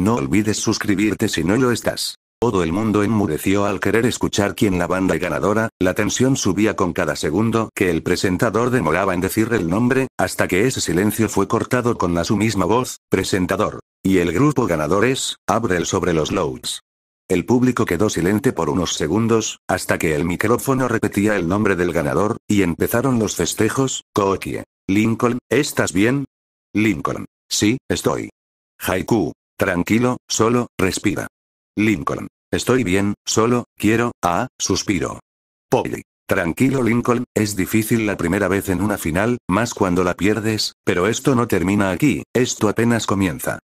No olvides suscribirte si no lo estás. Todo el mundo enmudeció al querer escuchar quién la banda ganadora, la tensión subía con cada segundo que el presentador demoraba en decir el nombre, hasta que ese silencio fue cortado con la su misma voz, presentador. Y el grupo ganador es, el sobre los Loads. El público quedó silente por unos segundos, hasta que el micrófono repetía el nombre del ganador, y empezaron los festejos, Kokie. Lincoln, ¿estás bien? Lincoln. Sí, estoy. Haiku. Tranquilo, solo, respira. Lincoln. Estoy bien, solo, quiero, ah, suspiro. Polly. Tranquilo Lincoln, es difícil la primera vez en una final, más cuando la pierdes, pero esto no termina aquí, esto apenas comienza.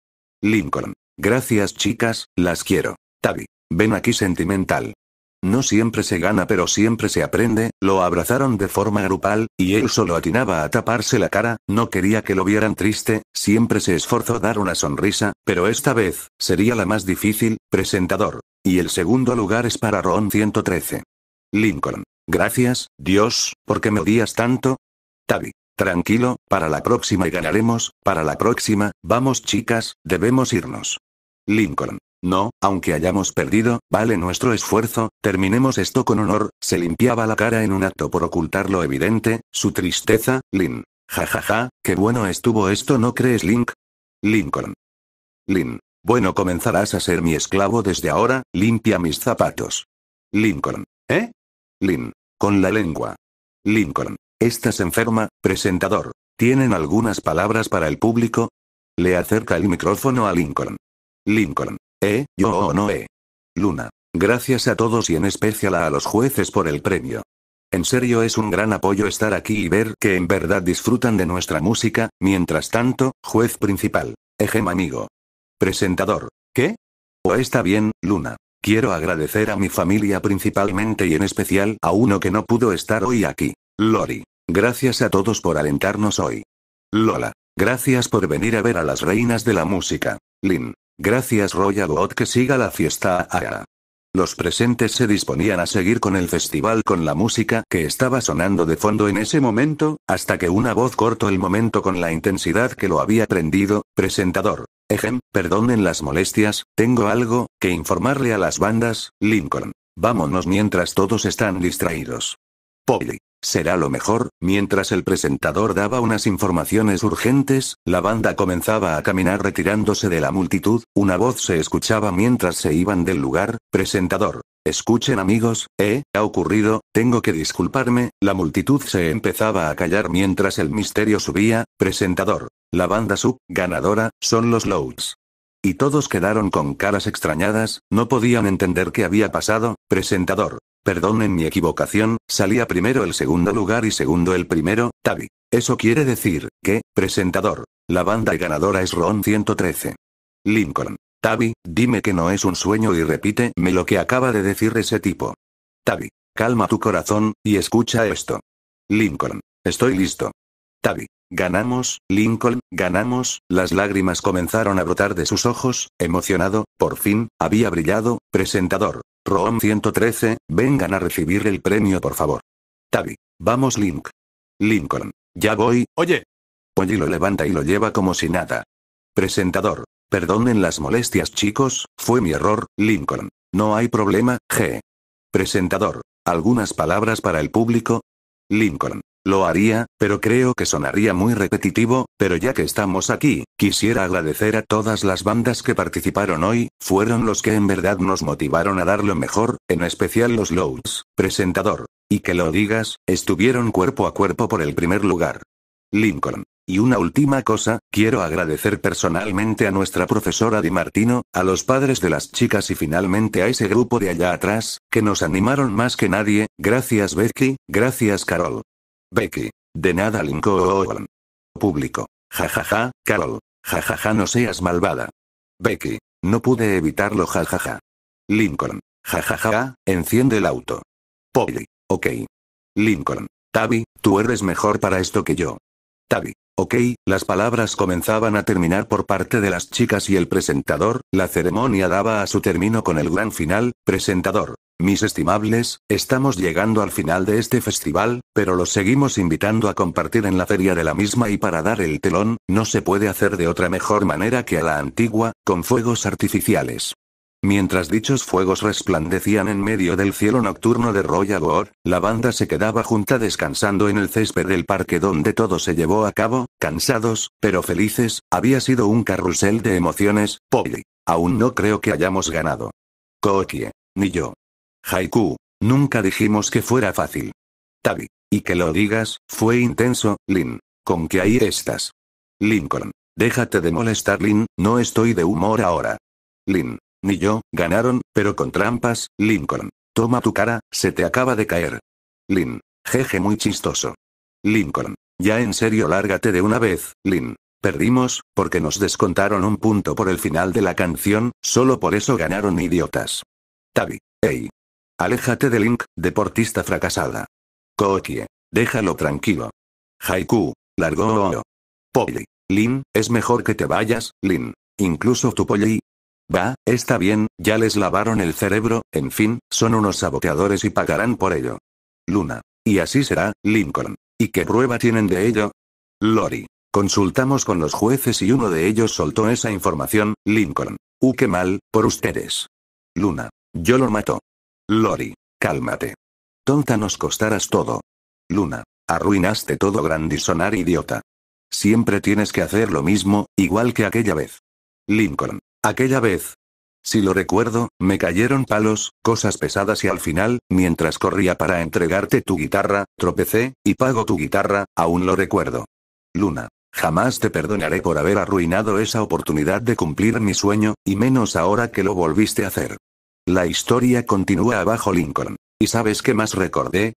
Lincoln. Gracias chicas, las quiero. Tabi. Ven aquí sentimental. No siempre se gana pero siempre se aprende, lo abrazaron de forma grupal, y él solo atinaba a taparse la cara, no quería que lo vieran triste, siempre se esforzó a dar una sonrisa, pero esta vez, sería la más difícil, presentador. Y el segundo lugar es para Ron 113. Lincoln. Gracias, Dios, porque me odias tanto. Tavi. Tranquilo, para la próxima y ganaremos, para la próxima, vamos chicas, debemos irnos. Lincoln. No, aunque hayamos perdido, vale nuestro esfuerzo, terminemos esto con honor, se limpiaba la cara en un acto por ocultar lo evidente, su tristeza, Lin. Ja ja, ja, qué bueno estuvo esto, ¿no crees, Link? Lincoln. Lin. Bueno, comenzarás a ser mi esclavo desde ahora, limpia mis zapatos. Lincoln. ¿Eh? Lin. Con la lengua. Lincoln. Estás enferma, presentador. ¿Tienen algunas palabras para el público? Le acerca el micrófono a Lincoln. Lincoln. Eh, yo o oh, no eh. Luna. Gracias a todos y en especial a los jueces por el premio. En serio es un gran apoyo estar aquí y ver que en verdad disfrutan de nuestra música, mientras tanto, juez principal. Ejem amigo. Presentador. ¿Qué? O oh, está bien, Luna. Quiero agradecer a mi familia principalmente y en especial a uno que no pudo estar hoy aquí. Lori. Gracias a todos por alentarnos hoy. Lola. Gracias por venir a ver a las reinas de la música. Lin. Gracias Royal que siga la fiesta a Los presentes se disponían a seguir con el festival con la música que estaba sonando de fondo en ese momento, hasta que una voz cortó el momento con la intensidad que lo había prendido, presentador. Ejem, perdonen las molestias, tengo algo que informarle a las bandas, Lincoln. Vámonos mientras todos están distraídos. Polly. Será lo mejor, mientras el presentador daba unas informaciones urgentes, la banda comenzaba a caminar retirándose de la multitud, una voz se escuchaba mientras se iban del lugar, presentador. Escuchen amigos, eh, ha ocurrido, tengo que disculparme, la multitud se empezaba a callar mientras el misterio subía, presentador. La banda sub, ganadora, son los Loads. Y todos quedaron con caras extrañadas, no podían entender qué había pasado, presentador. Perdonen mi equivocación, salía primero el segundo lugar y segundo el primero, Tavi. Eso quiere decir, que, presentador, la banda y ganadora es Ron 113. Lincoln. Tavi, dime que no es un sueño y repíteme lo que acaba de decir ese tipo. Tavi. Calma tu corazón, y escucha esto. Lincoln. Estoy listo. Tavi. Ganamos, Lincoln, ganamos, las lágrimas comenzaron a brotar de sus ojos, emocionado, por fin, había brillado, presentador, Room 113, vengan a recibir el premio por favor. Tabi. Vamos Link. Lincoln. Ya voy. Oye. y lo levanta y lo lleva como si nada. Presentador. Perdonen las molestias chicos, fue mi error, Lincoln. No hay problema, G. Presentador. ¿Algunas palabras para el público? Lincoln. Lo haría, pero creo que sonaría muy repetitivo, pero ya que estamos aquí, quisiera agradecer a todas las bandas que participaron hoy, fueron los que en verdad nos motivaron a dar lo mejor, en especial los Loads, presentador. Y que lo digas, estuvieron cuerpo a cuerpo por el primer lugar. Lincoln. Y una última cosa, quiero agradecer personalmente a nuestra profesora Di Martino, a los padres de las chicas y finalmente a ese grupo de allá atrás, que nos animaron más que nadie, gracias Becky, gracias Carol. Becky. De nada Lincoln. Público. Jajaja, Carol. Jajaja no seas malvada. Becky. No pude evitarlo jajaja. Lincoln. ja, enciende el auto. Polly. Ok. Lincoln. Tavi, tú eres mejor para esto que yo. Tabby. Ok, las palabras comenzaban a terminar por parte de las chicas y el presentador, la ceremonia daba a su término con el gran final, presentador, mis estimables, estamos llegando al final de este festival, pero los seguimos invitando a compartir en la feria de la misma y para dar el telón, no se puede hacer de otra mejor manera que a la antigua, con fuegos artificiales. Mientras dichos fuegos resplandecían en medio del cielo nocturno de Royal Gore, la banda se quedaba junta descansando en el césped del parque donde todo se llevó a cabo, cansados, pero felices, había sido un carrusel de emociones, Polly. Aún no creo que hayamos ganado. Kokie, Ni yo. Haiku. Nunca dijimos que fuera fácil. Tabi. Y que lo digas, fue intenso, Lin. Con que ahí estás. Lincoln. Déjate de molestar, Lin, no estoy de humor ahora. Lin. Ni yo, ganaron, pero con trampas, Lincoln. Toma tu cara, se te acaba de caer. Lin. Jeje muy chistoso. Lincoln. Ya en serio lárgate de una vez, Lin. Perdimos, porque nos descontaron un punto por el final de la canción, solo por eso ganaron idiotas. Tabi. Ey, Aléjate de Link, deportista fracasada. Kookie. Déjalo tranquilo. Haiku. Largo. Polly. Lin, es mejor que te vayas, Lin. Incluso tu Polly. Va, está bien, ya les lavaron el cerebro, en fin, son unos saboteadores y pagarán por ello. Luna. Y así será, Lincoln. ¿Y qué prueba tienen de ello? Lori. Consultamos con los jueces y uno de ellos soltó esa información, Lincoln. Uh, qué mal, por ustedes. Luna. Yo lo mato. Lori, cálmate. Tonta nos costarás todo. Luna, arruinaste todo grandisonar idiota. Siempre tienes que hacer lo mismo, igual que aquella vez. Lincoln, aquella vez. Si lo recuerdo, me cayeron palos, cosas pesadas y al final, mientras corría para entregarte tu guitarra, tropecé, y pago tu guitarra, aún lo recuerdo. Luna, Jamás te perdonaré por haber arruinado esa oportunidad de cumplir mi sueño, y menos ahora que lo volviste a hacer. La historia continúa abajo Lincoln. ¿Y sabes qué más recordé?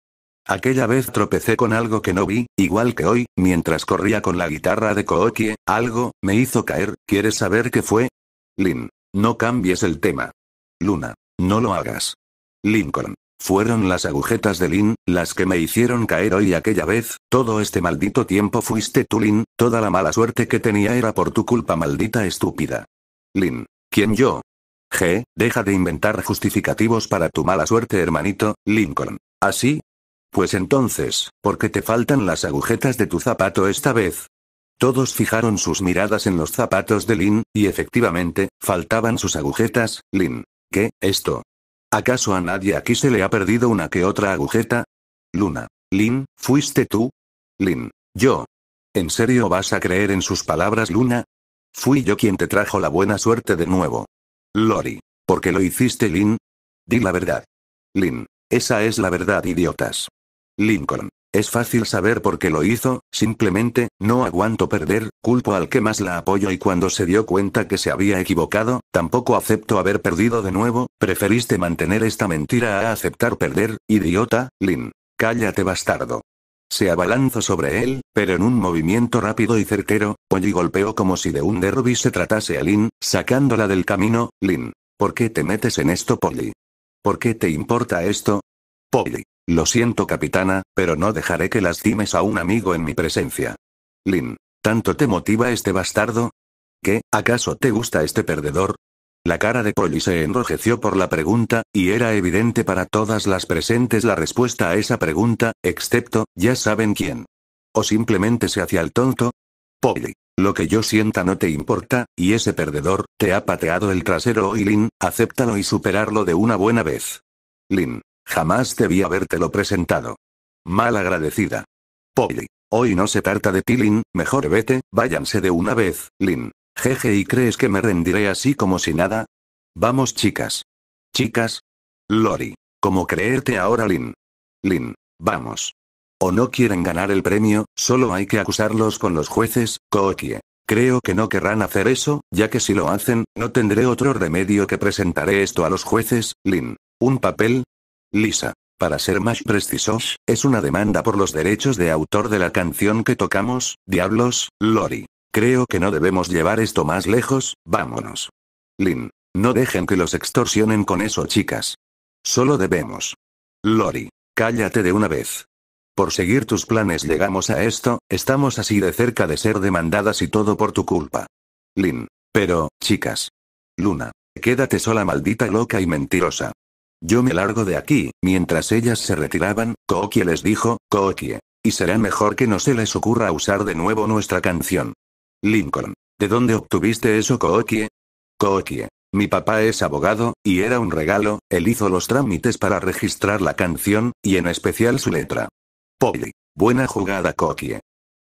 Aquella vez tropecé con algo que no vi, igual que hoy, mientras corría con la guitarra de Kookie, algo, me hizo caer, ¿quieres saber qué fue? Lin. No cambies el tema. Luna. No lo hagas. Lincoln. Fueron las agujetas de Lin, las que me hicieron caer hoy aquella vez, todo este maldito tiempo fuiste tú Lin, toda la mala suerte que tenía era por tu culpa maldita estúpida. Lin. ¿Quién yo? G, deja de inventar justificativos para tu mala suerte, hermanito, Lincoln. ¿Así? Pues entonces, ¿por qué te faltan las agujetas de tu zapato esta vez? Todos fijaron sus miradas en los zapatos de Lin, y efectivamente, faltaban sus agujetas, Lin. ¿Qué, esto? ¿Acaso a nadie aquí se le ha perdido una que otra agujeta? Luna. Lin, ¿fuiste tú? Lin. Yo. ¿En serio vas a creer en sus palabras, Luna? Fui yo quien te trajo la buena suerte de nuevo. Lori. ¿Por qué lo hiciste, Lin? Di la verdad. Lin. Esa es la verdad, idiotas. Lincoln. Es fácil saber por qué lo hizo, simplemente, no aguanto perder, culpo al que más la apoyo y cuando se dio cuenta que se había equivocado, tampoco acepto haber perdido de nuevo, preferiste mantener esta mentira a aceptar perder, idiota, Lin. Cállate bastardo. Se abalanzó sobre él, pero en un movimiento rápido y certero, Polly golpeó como si de un derby se tratase a Lin, sacándola del camino. Lin, ¿por qué te metes en esto, Polly? ¿Por qué te importa esto? Polly, lo siento, capitana, pero no dejaré que lastimes a un amigo en mi presencia. Lin, ¿tanto te motiva este bastardo? ¿Qué, acaso te gusta este perdedor? La cara de Polly se enrojeció por la pregunta, y era evidente para todas las presentes la respuesta a esa pregunta, excepto, ya saben quién. O simplemente se hacía el tonto. Polly, lo que yo sienta no te importa, y ese perdedor, te ha pateado el trasero hoy Lin, acéptalo y superarlo de una buena vez. Lin, jamás debí habértelo presentado. Mal agradecida. Polly, hoy no se tarta de ti Lin, mejor vete, váyanse de una vez, Lin. Jeje, ¿y crees que me rendiré así como si nada? Vamos, chicas. Chicas. Lori, ¿cómo creerte ahora, Lin? Lin, vamos. O no quieren ganar el premio, solo hay que acusarlos con los jueces, Kookie. Creo que no querrán hacer eso, ya que si lo hacen, no tendré otro remedio que presentaré esto a los jueces, Lin. ¿Un papel? Lisa. Para ser más precisos, es una demanda por los derechos de autor de la canción que tocamos, Diablos, Lori. Creo que no debemos llevar esto más lejos, vámonos. Lin. No dejen que los extorsionen con eso, chicas. Solo debemos. Lori. Cállate de una vez. Por seguir tus planes llegamos a esto, estamos así de cerca de ser demandadas y todo por tu culpa. Lin. Pero, chicas. Luna. Quédate sola maldita loca y mentirosa. Yo me largo de aquí, mientras ellas se retiraban, Kookie les dijo, Kookie. Y será mejor que no se les ocurra usar de nuevo nuestra canción. Lincoln. ¿De dónde obtuviste eso, Kookie? Kokie Mi papá es abogado, y era un regalo, él hizo los trámites para registrar la canción, y en especial su letra. Polly. Buena jugada, kokie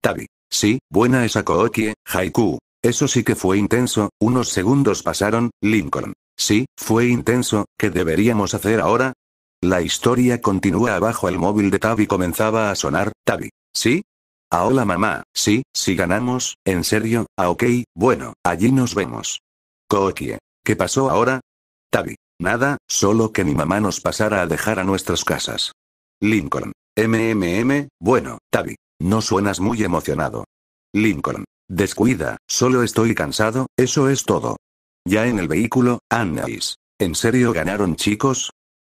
Tabi. Sí, buena esa Kookie, haiku. Eso sí que fue intenso, unos segundos pasaron, Lincoln. Sí, fue intenso, ¿qué deberíamos hacer ahora? La historia continúa abajo el móvil de Tabi comenzaba a sonar, Tabi. Sí, Ah, hola mamá, sí, si sí ganamos, en serio, ah ok, bueno, allí nos vemos. Kokie, ¿Qué pasó ahora? Tabi. Nada, solo que mi mamá nos pasara a dejar a nuestras casas. Lincoln. MMM, bueno, Tabi. No suenas muy emocionado. Lincoln. Descuida, solo estoy cansado, eso es todo. Ya en el vehículo, Annais. ¿En serio ganaron chicos?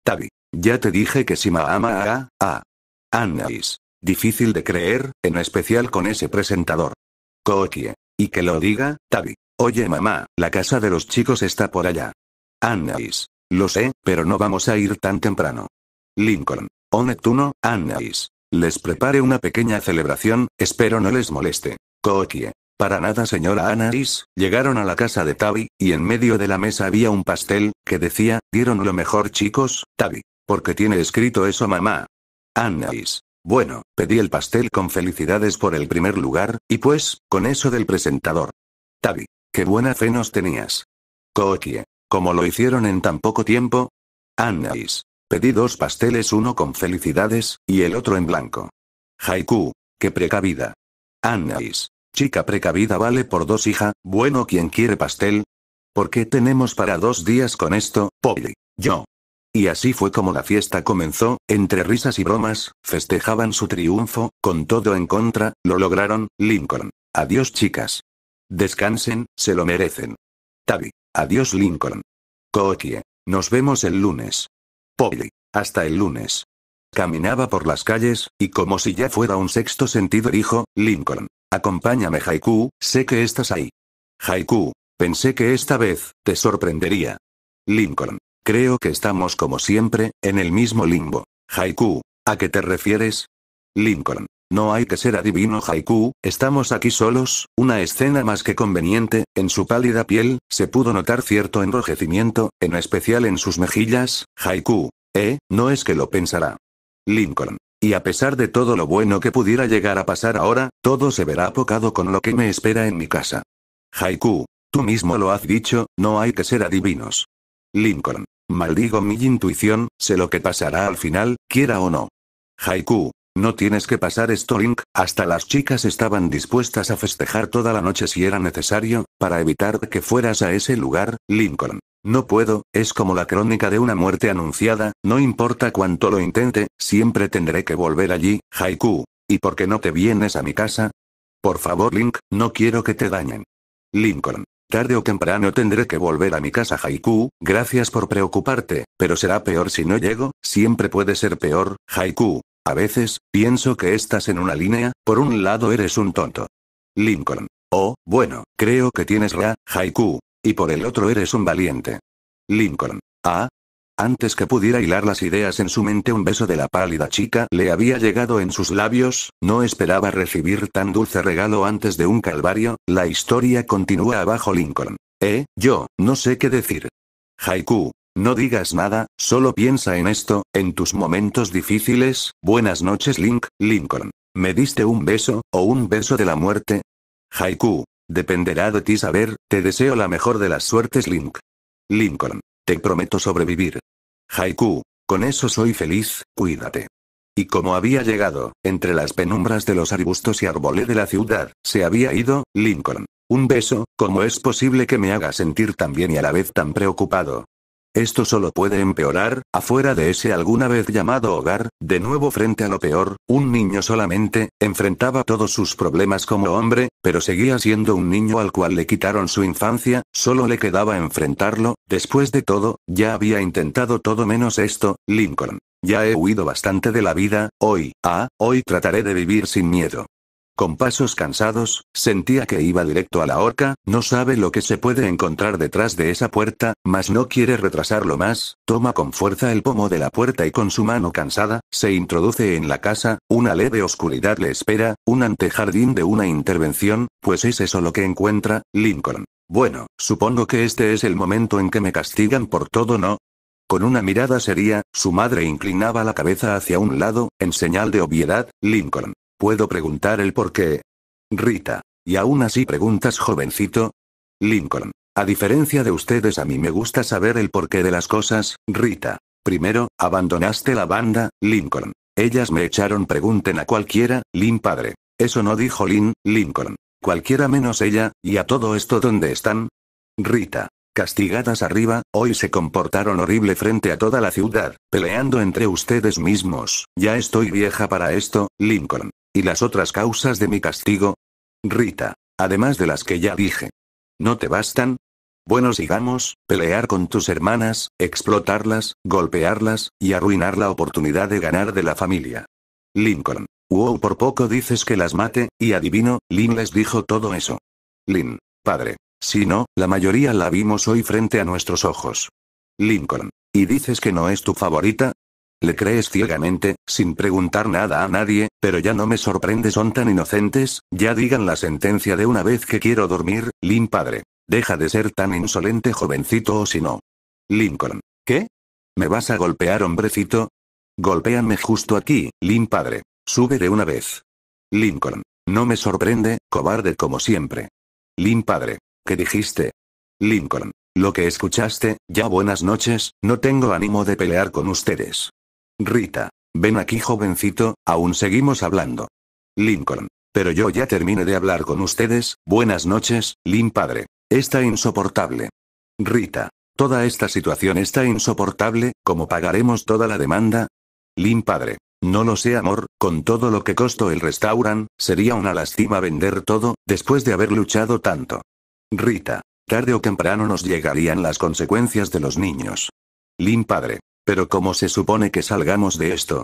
Tabi. Ya te dije que si mamá a ah. Annais. Difícil de creer, en especial con ese presentador. Kookie. Y que lo diga, Tabi. Oye mamá, la casa de los chicos está por allá. Annais. Lo sé, pero no vamos a ir tan temprano. Lincoln. Oh Neptuno, Annais. Les prepare una pequeña celebración, espero no les moleste. Kookie. Para nada, señora Annais, llegaron a la casa de Tabi, y en medio de la mesa había un pastel, que decía, dieron lo mejor chicos, Tabi. Porque tiene escrito eso mamá. Annais. Bueno, pedí el pastel con felicidades por el primer lugar, y pues, con eso del presentador. Tavi, qué buena fe nos tenías. Kookie, ¿cómo lo hicieron en tan poco tiempo? Annais, pedí dos pasteles, uno con felicidades, y el otro en blanco. Haiku, qué precavida. Annais, chica precavida vale por dos hija, bueno quien quiere pastel. ¿Por qué tenemos para dos días con esto, pobre Yo. Y así fue como la fiesta comenzó, entre risas y bromas, festejaban su triunfo, con todo en contra, lo lograron, Lincoln. Adiós chicas. Descansen, se lo merecen. Tabi. Adiós Lincoln. Kookie. Nos vemos el lunes. Polly. Hasta el lunes. Caminaba por las calles, y como si ya fuera un sexto sentido dijo, Lincoln. Acompáñame Haiku, sé que estás ahí. Haiku. Pensé que esta vez, te sorprendería. Lincoln. Creo que estamos como siempre, en el mismo limbo. Haiku, ¿a qué te refieres? Lincoln. No hay que ser adivino haiku, estamos aquí solos, una escena más que conveniente, en su pálida piel, se pudo notar cierto enrojecimiento, en especial en sus mejillas, haiku. Eh, no es que lo pensará. Lincoln. Y a pesar de todo lo bueno que pudiera llegar a pasar ahora, todo se verá apocado con lo que me espera en mi casa. Haiku. Tú mismo lo has dicho, no hay que ser adivinos. Lincoln. Maldigo mi intuición, sé lo que pasará al final, quiera o no. Haiku. No tienes que pasar esto, Link. Hasta las chicas estaban dispuestas a festejar toda la noche si era necesario, para evitar que fueras a ese lugar, Lincoln. No puedo, es como la crónica de una muerte anunciada, no importa cuánto lo intente, siempre tendré que volver allí, Haiku. ¿Y por qué no te vienes a mi casa? Por favor, Link, no quiero que te dañen. Lincoln. Tarde o temprano tendré que volver a mi casa Haiku, gracias por preocuparte, pero será peor si no llego, siempre puede ser peor, Haiku. A veces, pienso que estás en una línea, por un lado eres un tonto. Lincoln. Oh, bueno, creo que tienes ra, Haiku. Y por el otro eres un valiente. Lincoln. Ah, antes que pudiera hilar las ideas en su mente un beso de la pálida chica le había llegado en sus labios, no esperaba recibir tan dulce regalo antes de un calvario, la historia continúa abajo Lincoln. Eh, yo, no sé qué decir. Haiku. No digas nada, solo piensa en esto, en tus momentos difíciles, buenas noches Link, Lincoln. ¿Me diste un beso, o un beso de la muerte? Haiku. Dependerá de ti saber, te deseo la mejor de las suertes Link. Lincoln. Te prometo sobrevivir. Haiku, con eso soy feliz, cuídate. Y como había llegado, entre las penumbras de los arbustos y árboles de la ciudad, se había ido, Lincoln. Un beso, ¿cómo es posible que me haga sentir tan bien y a la vez tan preocupado? Esto solo puede empeorar, afuera de ese alguna vez llamado hogar, de nuevo frente a lo peor, un niño solamente, enfrentaba todos sus problemas como hombre, pero seguía siendo un niño al cual le quitaron su infancia, solo le quedaba enfrentarlo, después de todo, ya había intentado todo menos esto, Lincoln. Ya he huido bastante de la vida, hoy, ah, hoy trataré de vivir sin miedo. Con pasos cansados, sentía que iba directo a la horca, no sabe lo que se puede encontrar detrás de esa puerta, mas no quiere retrasarlo más, toma con fuerza el pomo de la puerta y con su mano cansada, se introduce en la casa, una leve oscuridad le espera, un antejardín de una intervención, pues es eso lo que encuentra, Lincoln. Bueno, supongo que este es el momento en que me castigan por todo, ¿no? Con una mirada seria, su madre inclinaba la cabeza hacia un lado, en señal de obviedad, Lincoln. Puedo preguntar el por qué. Rita. Y aún así preguntas, jovencito. Lincoln. A diferencia de ustedes, a mí me gusta saber el porqué de las cosas, Rita. Primero, abandonaste la banda, Lincoln. Ellas me echaron, pregunten a cualquiera, Lin padre. Eso no dijo Lin, Lincoln. Cualquiera menos ella, y a todo esto ¿dónde están? Rita. Castigadas arriba, hoy se comportaron horrible frente a toda la ciudad, peleando entre ustedes mismos. Ya estoy vieja para esto, Lincoln. ¿Y las otras causas de mi castigo? Rita. Además de las que ya dije. ¿No te bastan? Bueno, sigamos, pelear con tus hermanas, explotarlas, golpearlas, y arruinar la oportunidad de ganar de la familia. Lincoln. Wow, por poco dices que las mate, y adivino, Lin les dijo todo eso. Lin, Padre. Si no, la mayoría la vimos hoy frente a nuestros ojos. Lincoln. ¿Y dices que no es tu favorita? Le crees ciegamente, sin preguntar nada a nadie, pero ya no me sorprende, son tan inocentes, ya digan la sentencia de una vez que quiero dormir, Lin padre. Deja de ser tan insolente jovencito o si no. Lincoln. ¿Qué? ¿Me vas a golpear hombrecito? Golpéame justo aquí, Lin padre. Sube de una vez. Lincoln. No me sorprende, cobarde como siempre. Lin padre. ¿Qué dijiste? Lincoln. Lo que escuchaste, ya buenas noches, no tengo ánimo de pelear con ustedes. Rita. Ven aquí, jovencito, aún seguimos hablando. Lincoln. Pero yo ya terminé de hablar con ustedes, buenas noches, Lin padre. Está insoportable. Rita. Toda esta situación está insoportable, ¿cómo pagaremos toda la demanda? Lin padre. No lo sé, amor, con todo lo que costó el restaurant, sería una lástima vender todo, después de haber luchado tanto. Rita. Tarde o temprano nos llegarían las consecuencias de los niños. Lin padre. Pero ¿cómo se supone que salgamos de esto?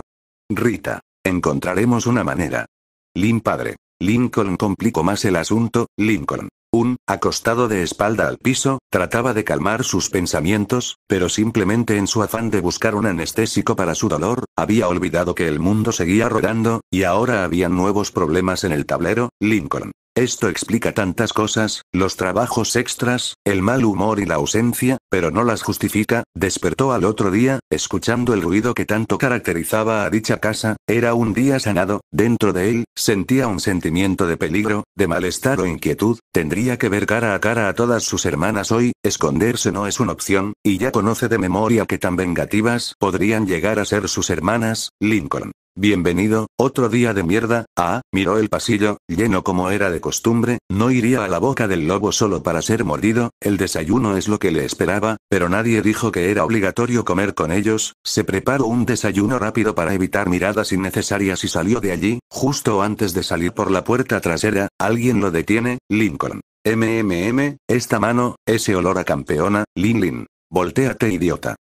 Rita. Encontraremos una manera. Lin padre. Lincoln complicó más el asunto, Lincoln. Un, acostado de espalda al piso, trataba de calmar sus pensamientos, pero simplemente en su afán de buscar un anestésico para su dolor, había olvidado que el mundo seguía rodando, y ahora habían nuevos problemas en el tablero, Lincoln. Esto explica tantas cosas, los trabajos extras, el mal humor y la ausencia, pero no las justifica, despertó al otro día, escuchando el ruido que tanto caracterizaba a dicha casa, era un día sanado, dentro de él, sentía un sentimiento de peligro, de malestar o inquietud, tendría que ver cara a cara a todas sus hermanas hoy, esconderse no es una opción, y ya conoce de memoria que tan vengativas podrían llegar a ser sus hermanas, Lincoln. Bienvenido, otro día de mierda, ah, miró el pasillo, lleno como era de costumbre, no iría a la boca del lobo solo para ser mordido, el desayuno es lo que le esperaba, pero nadie dijo que era obligatorio comer con ellos, se preparó un desayuno rápido para evitar miradas innecesarias y salió de allí, justo antes de salir por la puerta trasera, alguien lo detiene, Lincoln. MMM, esta mano, ese olor a campeona, Lin Lin. Voltéate idiota.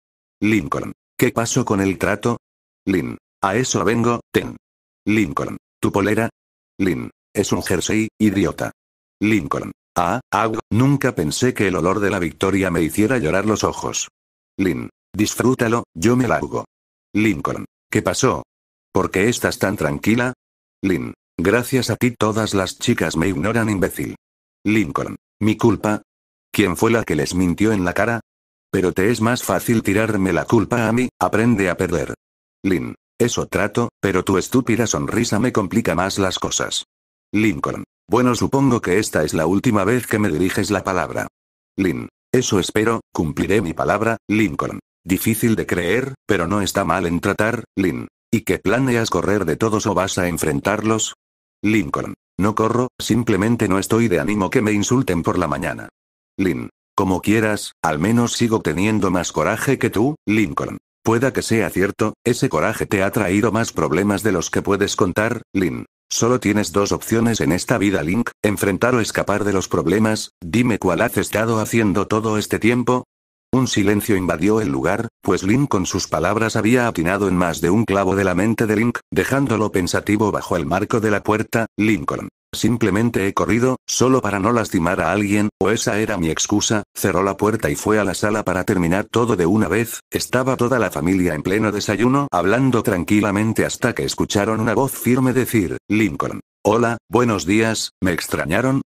Lincoln. ¿Qué pasó con el trato? Lin. A eso vengo, Ten. Lincoln. Tu polera. Lin. Es un jersey, idiota. Lincoln. Ah, agua. Nunca pensé que el olor de la victoria me hiciera llorar los ojos. Lin. Disfrútalo, yo me hago. Lincoln. ¿Qué pasó? ¿Por qué estás tan tranquila? Lin. Gracias a ti todas las chicas me ignoran, imbécil. Lincoln. ¿Mi culpa? ¿Quién fue la que les mintió en la cara? Pero te es más fácil tirarme la culpa a mí, aprende a perder. Lin. Eso trato, pero tu estúpida sonrisa me complica más las cosas. Lincoln. Bueno, supongo que esta es la última vez que me diriges la palabra. Lin. Eso espero, cumpliré mi palabra, Lincoln. Difícil de creer, pero no está mal en tratar, Lin. ¿Y qué planeas correr de todos o vas a enfrentarlos? Lincoln. No corro, simplemente no estoy de ánimo que me insulten por la mañana. Lin. Como quieras, al menos sigo teniendo más coraje que tú, Lincoln. Pueda que sea cierto, ese coraje te ha traído más problemas de los que puedes contar, Lin. Solo tienes dos opciones en esta vida, Link, enfrentar o escapar de los problemas, dime cuál has estado haciendo todo este tiempo, un silencio invadió el lugar, pues Link con sus palabras había atinado en más de un clavo de la mente de Link, dejándolo pensativo bajo el marco de la puerta, Lincoln. Simplemente he corrido, solo para no lastimar a alguien, o esa era mi excusa, cerró la puerta y fue a la sala para terminar todo de una vez, estaba toda la familia en pleno desayuno hablando tranquilamente hasta que escucharon una voz firme decir, Lincoln. Hola, buenos días, me extrañaron,